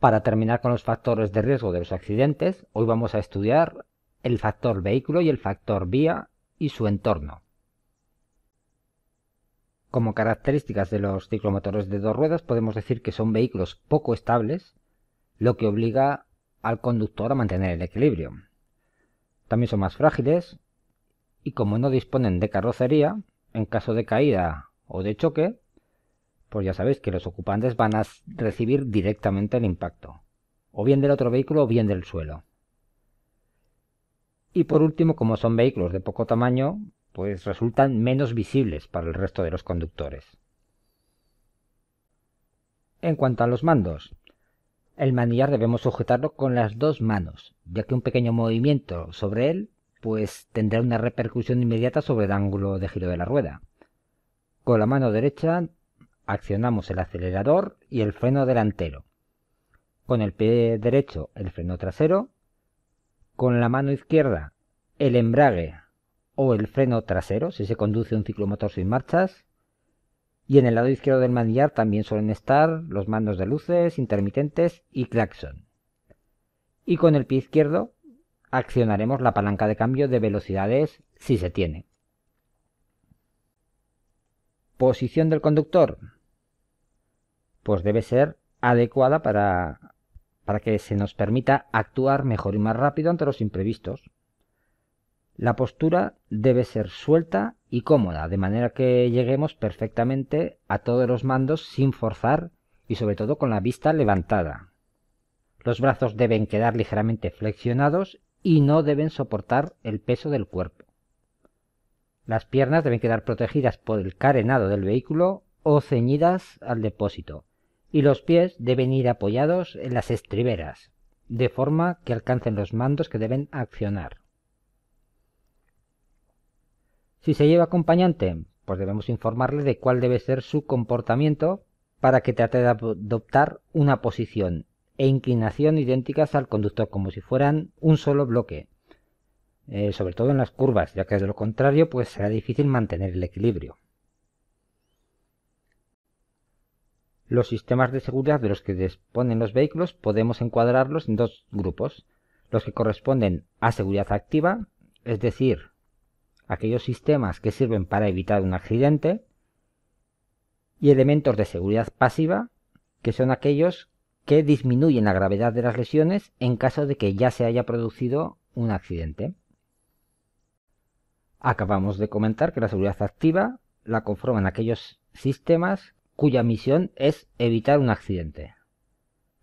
Para terminar con los factores de riesgo de los accidentes, hoy vamos a estudiar el factor vehículo y el factor vía y su entorno. Como características de los ciclomotores de dos ruedas podemos decir que son vehículos poco estables, lo que obliga al conductor a mantener el equilibrio. También son más frágiles y como no disponen de carrocería, en caso de caída o de choque, pues ya sabéis que los ocupantes van a recibir directamente el impacto, o bien del otro vehículo o bien del suelo. Y por último, como son vehículos de poco tamaño, pues resultan menos visibles para el resto de los conductores. En cuanto a los mandos, el manillar debemos sujetarlo con las dos manos, ya que un pequeño movimiento sobre él pues tendrá una repercusión inmediata sobre el ángulo de giro de la rueda. Con la mano derecha accionamos el acelerador y el freno delantero. Con el pie derecho el freno trasero. Con la mano izquierda el embrague o el freno trasero si se conduce un ciclomotor sin marchas. Y en el lado izquierdo del manillar también suelen estar los mandos de luces, intermitentes y claxon. Y con el pie izquierdo accionaremos la palanca de cambio de velocidades si se tiene. Posición del conductor pues debe ser adecuada para, para que se nos permita actuar mejor y más rápido ante los imprevistos. La postura debe ser suelta y cómoda, de manera que lleguemos perfectamente a todos los mandos sin forzar y sobre todo con la vista levantada. Los brazos deben quedar ligeramente flexionados y no deben soportar el peso del cuerpo. Las piernas deben quedar protegidas por el carenado del vehículo o ceñidas al depósito, y los pies deben ir apoyados en las estriberas, de forma que alcancen los mandos que deben accionar. Si se lleva acompañante, pues debemos informarle de cuál debe ser su comportamiento para que trate de adoptar una posición e inclinación idénticas al conductor, como si fueran un solo bloque, eh, sobre todo en las curvas, ya que de lo contrario pues será difícil mantener el equilibrio. Los sistemas de seguridad de los que disponen los vehículos podemos encuadrarlos en dos grupos. Los que corresponden a seguridad activa, es decir, aquellos sistemas que sirven para evitar un accidente, y elementos de seguridad pasiva, que son aquellos que disminuyen la gravedad de las lesiones en caso de que ya se haya producido un accidente. Acabamos de comentar que la seguridad activa la conforman aquellos sistemas cuya misión es evitar un accidente.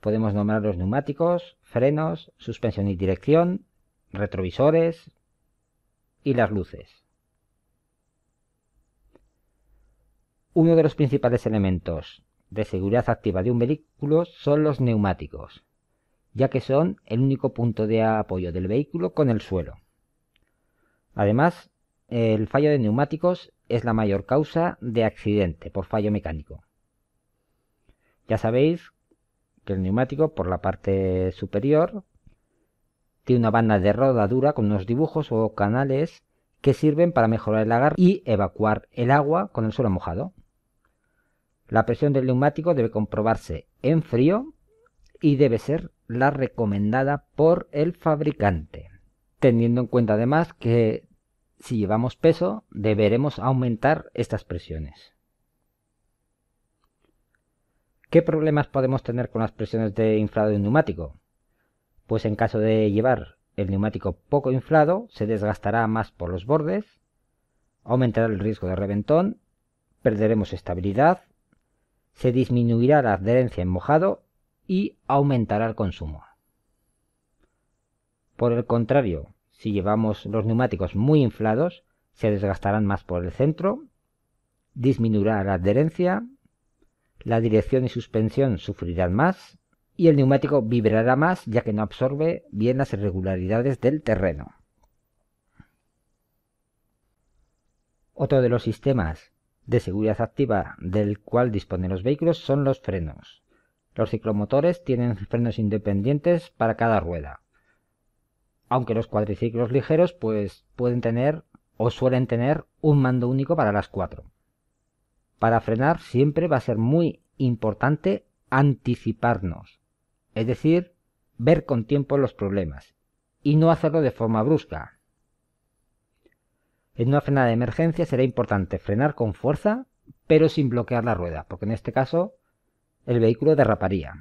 Podemos nombrar los neumáticos, frenos, suspensión y dirección, retrovisores y las luces. Uno de los principales elementos de seguridad activa de un vehículo son los neumáticos, ya que son el único punto de apoyo del vehículo con el suelo. Además, el fallo de neumáticos es la mayor causa de accidente por fallo mecánico. Ya sabéis que el neumático por la parte superior tiene una banda de rodadura con unos dibujos o canales que sirven para mejorar el agarre y evacuar el agua con el suelo mojado. La presión del neumático debe comprobarse en frío y debe ser la recomendada por el fabricante, teniendo en cuenta además que si llevamos peso, deberemos aumentar estas presiones. ¿Qué problemas podemos tener con las presiones de inflado de neumático? Pues en caso de llevar el neumático poco inflado, se desgastará más por los bordes, aumentará el riesgo de reventón, perderemos estabilidad, se disminuirá la adherencia en mojado y aumentará el consumo. Por el contrario, si llevamos los neumáticos muy inflados, se desgastarán más por el centro, disminuirá la adherencia, la dirección y suspensión sufrirán más y el neumático vibrará más ya que no absorbe bien las irregularidades del terreno. Otro de los sistemas de seguridad activa del cual disponen los vehículos son los frenos. Los ciclomotores tienen frenos independientes para cada rueda aunque los cuadriciclos ligeros pues pueden tener o suelen tener un mando único para las cuatro. Para frenar siempre va a ser muy importante anticiparnos, es decir, ver con tiempo los problemas y no hacerlo de forma brusca. En una frenada de emergencia será importante frenar con fuerza, pero sin bloquear la rueda, porque en este caso el vehículo derraparía.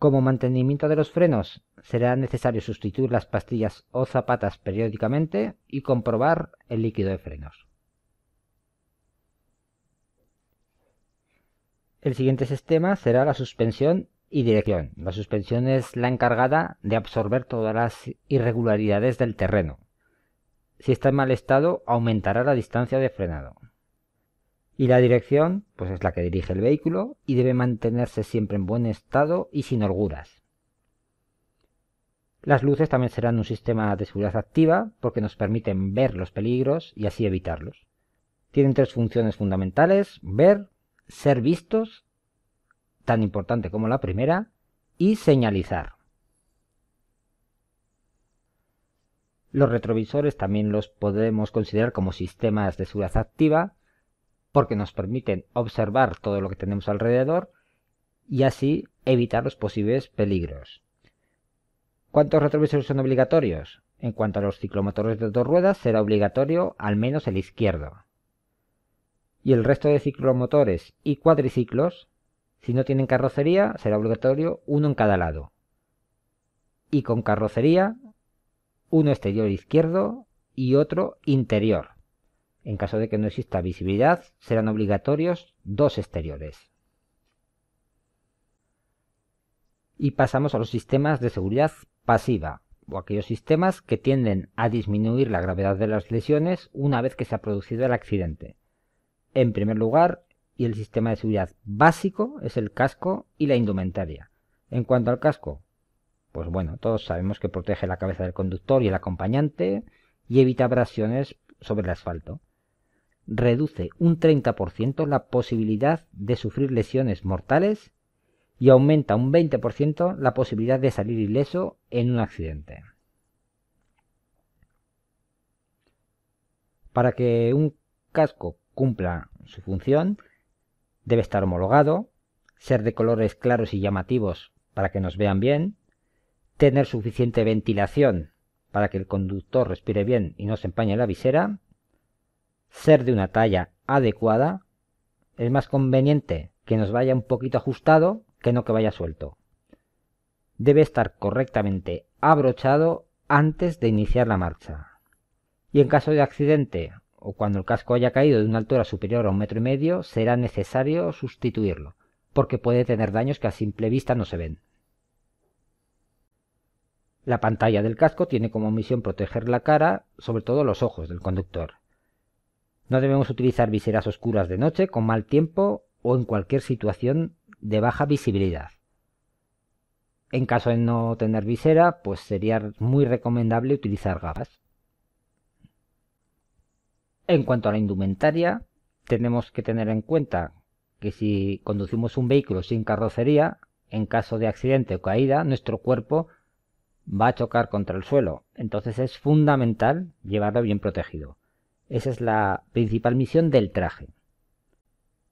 Como mantenimiento de los frenos será necesario sustituir las pastillas o zapatas periódicamente y comprobar el líquido de frenos. El siguiente sistema será la suspensión y dirección. La suspensión es la encargada de absorber todas las irregularidades del terreno. Si está en mal estado, aumentará la distancia de frenado. Y la dirección, pues es la que dirige el vehículo y debe mantenerse siempre en buen estado y sin holguras. Las luces también serán un sistema de seguridad activa porque nos permiten ver los peligros y así evitarlos. Tienen tres funciones fundamentales, ver, ser vistos, tan importante como la primera, y señalizar. Los retrovisores también los podemos considerar como sistemas de seguridad activa porque nos permiten observar todo lo que tenemos alrededor y así evitar los posibles peligros. ¿Cuántos retrovisores son obligatorios? En cuanto a los ciclomotores de dos ruedas, será obligatorio al menos el izquierdo. Y el resto de ciclomotores y cuadriciclos, si no tienen carrocería, será obligatorio uno en cada lado. Y con carrocería, uno exterior izquierdo y otro interior. En caso de que no exista visibilidad, serán obligatorios dos exteriores. Y pasamos a los sistemas de seguridad pasiva o aquellos sistemas que tienden a disminuir la gravedad de las lesiones una vez que se ha producido el accidente. En primer lugar, y el sistema de seguridad básico es el casco y la indumentaria. En cuanto al casco, pues bueno, todos sabemos que protege la cabeza del conductor y el acompañante y evita abrasiones sobre el asfalto. Reduce un 30% la posibilidad de sufrir lesiones mortales y aumenta un 20% la posibilidad de salir ileso en un accidente. Para que un casco cumpla su función, debe estar homologado, ser de colores claros y llamativos para que nos vean bien, tener suficiente ventilación para que el conductor respire bien y no se empañe la visera, ser de una talla adecuada, es más conveniente que nos vaya un poquito ajustado que no que vaya suelto. Debe estar correctamente abrochado antes de iniciar la marcha. Y en caso de accidente o cuando el casco haya caído de una altura superior a un metro y medio, será necesario sustituirlo, porque puede tener daños que a simple vista no se ven. La pantalla del casco tiene como misión proteger la cara, sobre todo los ojos del conductor. No debemos utilizar viseras oscuras de noche, con mal tiempo o en cualquier situación de baja visibilidad. En caso de no tener visera, pues sería muy recomendable utilizar gafas. En cuanto a la indumentaria, tenemos que tener en cuenta que si conducimos un vehículo sin carrocería, en caso de accidente o caída, nuestro cuerpo va a chocar contra el suelo. Entonces es fundamental llevarlo bien protegido. Esa es la principal misión del traje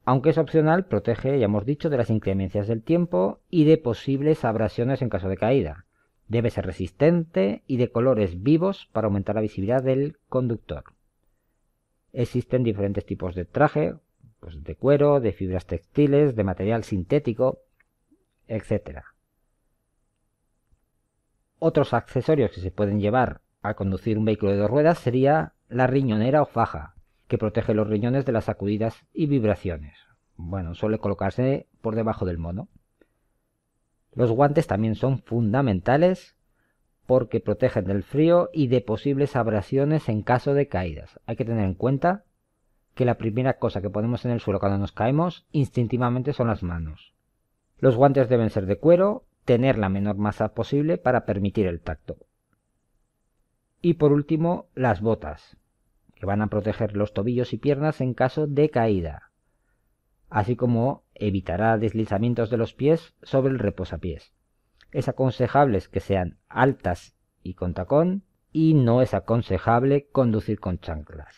aunque es opcional, protege, ya hemos dicho, de las inclemencias del tiempo y de posibles abrasiones en caso de caída. Debe ser resistente y de colores vivos para aumentar la visibilidad del conductor. Existen diferentes tipos de traje, pues de cuero, de fibras textiles, de material sintético, etc. Otros accesorios que se pueden llevar al conducir un vehículo de dos ruedas sería la riñonera o faja, que protege los riñones de las sacudidas y vibraciones. Bueno, suele colocarse por debajo del mono. Los guantes también son fundamentales porque protegen del frío y de posibles abrasiones en caso de caídas. Hay que tener en cuenta que la primera cosa que ponemos en el suelo cuando nos caemos instintivamente son las manos. Los guantes deben ser de cuero, tener la menor masa posible para permitir el tacto. Y por último, las botas van a proteger los tobillos y piernas en caso de caída, así como evitará deslizamientos de los pies sobre el reposapiés. Es aconsejable que sean altas y con tacón y no es aconsejable conducir con chanclas.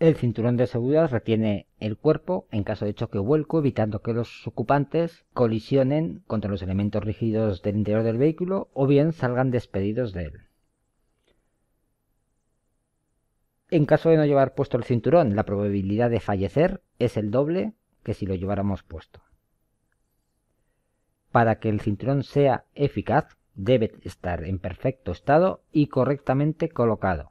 El cinturón de seguridad retiene el cuerpo en caso de choque o vuelco, evitando que los ocupantes colisionen contra los elementos rígidos del interior del vehículo o bien salgan despedidos de él. En caso de no llevar puesto el cinturón, la probabilidad de fallecer es el doble que si lo lleváramos puesto. Para que el cinturón sea eficaz, debe estar en perfecto estado y correctamente colocado.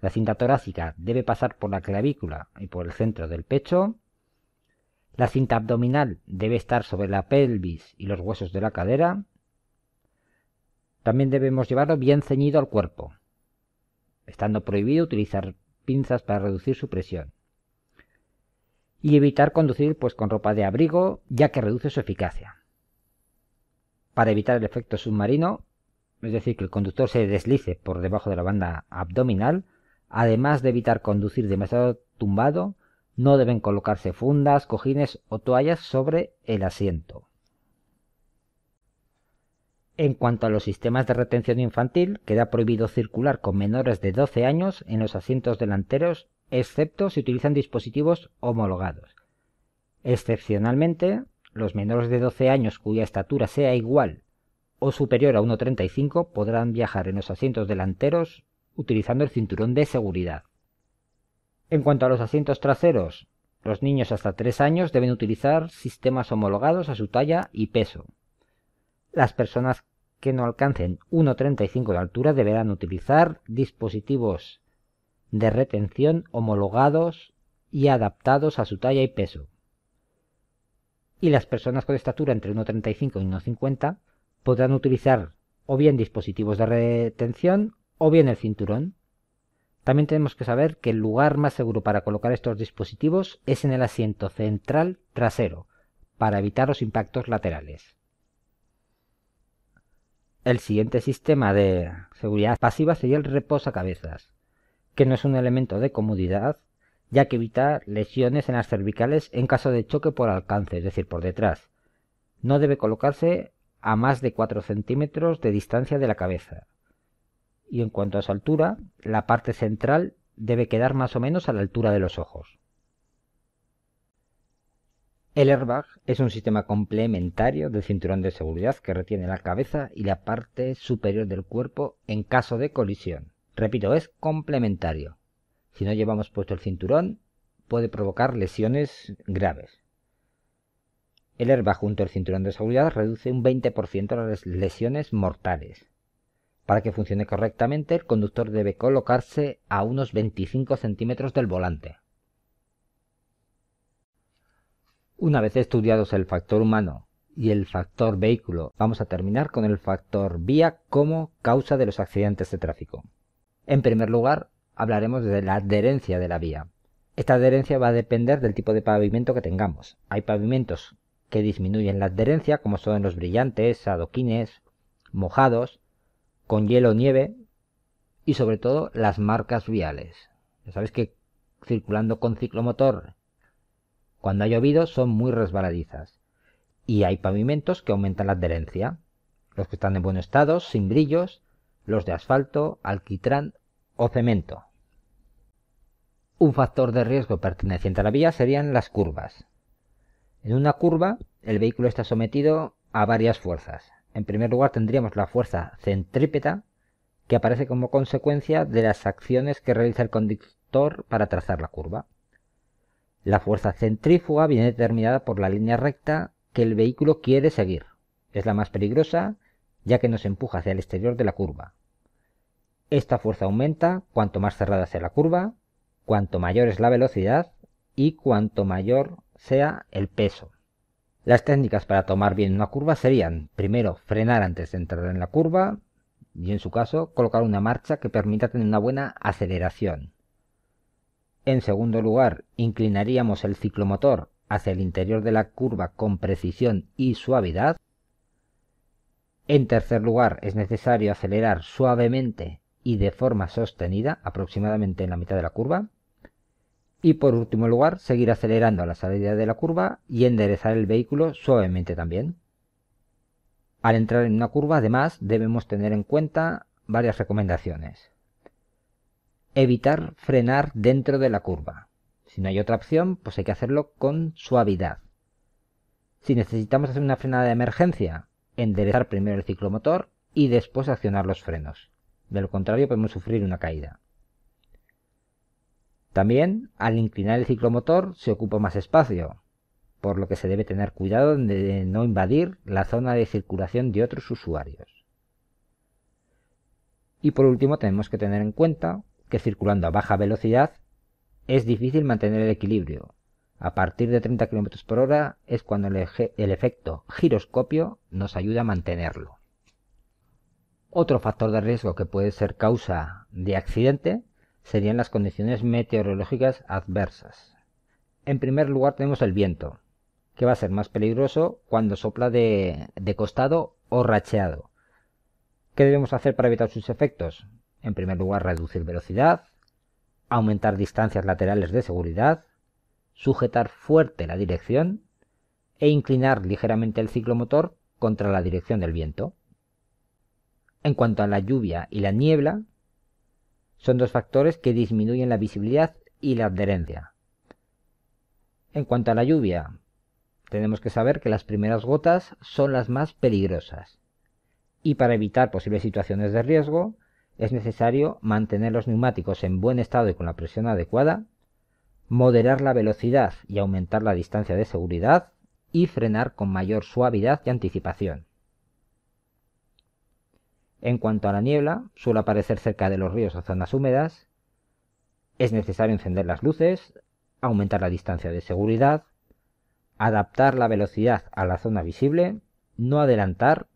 La cinta torácica debe pasar por la clavícula y por el centro del pecho. La cinta abdominal debe estar sobre la pelvis y los huesos de la cadera. También debemos llevarlo bien ceñido al cuerpo, estando prohibido utilizar pinzas para reducir su presión. Y evitar conducir pues con ropa de abrigo, ya que reduce su eficacia. Para evitar el efecto submarino, es decir, que el conductor se deslice por debajo de la banda abdominal, además de evitar conducir demasiado tumbado, no deben colocarse fundas, cojines o toallas sobre el asiento. En cuanto a los sistemas de retención infantil, queda prohibido circular con menores de 12 años en los asientos delanteros, excepto si utilizan dispositivos homologados. Excepcionalmente, los menores de 12 años cuya estatura sea igual o superior a 1,35 podrán viajar en los asientos delanteros utilizando el cinturón de seguridad. En cuanto a los asientos traseros, los niños hasta 3 años deben utilizar sistemas homologados a su talla y peso, las personas que no alcancen 1,35 de altura deberán utilizar dispositivos de retención homologados y adaptados a su talla y peso. Y las personas con estatura entre 1,35 y 1,50 podrán utilizar o bien dispositivos de retención o bien el cinturón. También tenemos que saber que el lugar más seguro para colocar estos dispositivos es en el asiento central trasero, para evitar los impactos laterales. El siguiente sistema de seguridad pasiva sería el reposacabezas, que no es un elemento de comodidad, ya que evita lesiones en las cervicales en caso de choque por alcance, es decir, por detrás. No debe colocarse a más de 4 centímetros de distancia de la cabeza. Y en cuanto a su altura, la parte central debe quedar más o menos a la altura de los ojos. El airbag es un sistema complementario del cinturón de seguridad que retiene la cabeza y la parte superior del cuerpo en caso de colisión. Repito, es complementario. Si no llevamos puesto el cinturón, puede provocar lesiones graves. El airbag junto al cinturón de seguridad reduce un 20% las lesiones mortales. Para que funcione correctamente, el conductor debe colocarse a unos 25 centímetros del volante. Una vez estudiados el factor humano y el factor vehículo, vamos a terminar con el factor vía como causa de los accidentes de tráfico. En primer lugar, hablaremos de la adherencia de la vía. Esta adherencia va a depender del tipo de pavimento que tengamos. Hay pavimentos que disminuyen la adherencia, como son los brillantes, adoquines, mojados, con hielo o nieve, y sobre todo las marcas viales. Ya sabéis que circulando con ciclomotor cuando ha llovido son muy resbaladizas. Y hay pavimentos que aumentan la adherencia. Los que están en buen estado, sin brillos, los de asfalto, alquitrán o cemento. Un factor de riesgo perteneciente a la vía serían las curvas. En una curva, el vehículo está sometido a varias fuerzas. En primer lugar, tendríamos la fuerza centrípeta, que aparece como consecuencia de las acciones que realiza el conductor para trazar la curva. La fuerza centrífuga viene determinada por la línea recta que el vehículo quiere seguir. Es la más peligrosa ya que nos empuja hacia el exterior de la curva. Esta fuerza aumenta cuanto más cerrada sea la curva, cuanto mayor es la velocidad y cuanto mayor sea el peso. Las técnicas para tomar bien una curva serían, primero, frenar antes de entrar en la curva y en su caso, colocar una marcha que permita tener una buena aceleración. En segundo lugar, inclinaríamos el ciclomotor hacia el interior de la curva con precisión y suavidad. En tercer lugar, es necesario acelerar suavemente y de forma sostenida, aproximadamente en la mitad de la curva. Y por último lugar, seguir acelerando a la salida de la curva y enderezar el vehículo suavemente también. Al entrar en una curva, además, debemos tener en cuenta varias recomendaciones evitar frenar dentro de la curva. Si no hay otra opción, pues hay que hacerlo con suavidad. Si necesitamos hacer una frenada de emergencia, enderezar primero el ciclomotor y después accionar los frenos. De lo contrario podemos sufrir una caída. También, al inclinar el ciclomotor se ocupa más espacio, por lo que se debe tener cuidado de no invadir la zona de circulación de otros usuarios. Y por último tenemos que tener en cuenta que circulando a baja velocidad es difícil mantener el equilibrio. A partir de 30 km por hora es cuando el, efecto giroscopio nos ayuda a mantenerlo. Otro factor de riesgo que puede ser causa de accidente serían las condiciones meteorológicas adversas. En primer lugar tenemos el viento, que va a ser más peligroso cuando sopla de costado o racheado. ¿Qué debemos hacer para evitar sus efectos? En primer lugar, reducir velocidad, aumentar distancias laterales de seguridad, sujetar fuerte la dirección e inclinar ligeramente el ciclomotor contra la dirección del viento. En cuanto a la lluvia y la niebla, son dos factores que disminuyen la visibilidad y la adherencia. En cuanto a la lluvia, tenemos que saber que las primeras gotas son las más peligrosas. Y para evitar posibles situaciones de riesgo, es necesario mantener los neumáticos en buen estado y con la presión adecuada, moderar la velocidad y aumentar la distancia de seguridad y frenar con mayor suavidad y anticipación. En cuanto a la niebla, suele aparecer cerca de los ríos o zonas húmedas. Es necesario encender las luces, aumentar la distancia de seguridad, adaptar la velocidad a la zona visible, no adelantar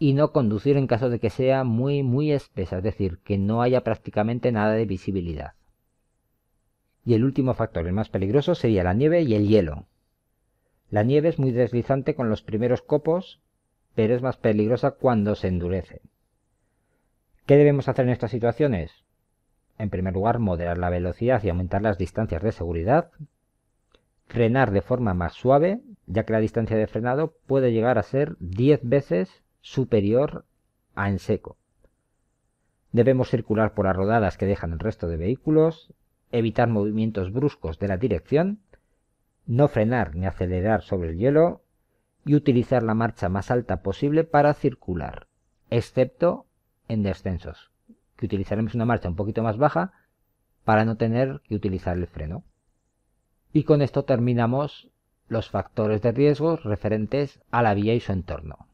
y no conducir en caso de que sea muy muy espesa, es decir, que no haya prácticamente nada de visibilidad. Y el último factor, el más peligroso, sería la nieve y el hielo. La nieve es muy deslizante con los primeros copos, pero es más peligrosa cuando se endurece. ¿Qué debemos hacer en estas situaciones? En primer lugar, moderar la velocidad y aumentar las distancias de seguridad. Frenar de forma más suave, ya que la distancia de frenado puede llegar a ser 10 veces superior a en seco. Debemos circular por las rodadas que dejan el resto de vehículos, evitar movimientos bruscos de la dirección, no frenar ni acelerar sobre el hielo y utilizar la marcha más alta posible para circular, excepto en descensos, que utilizaremos una marcha un poquito más baja para no tener que utilizar el freno. Y con esto terminamos los factores de riesgo referentes a la vía y su entorno.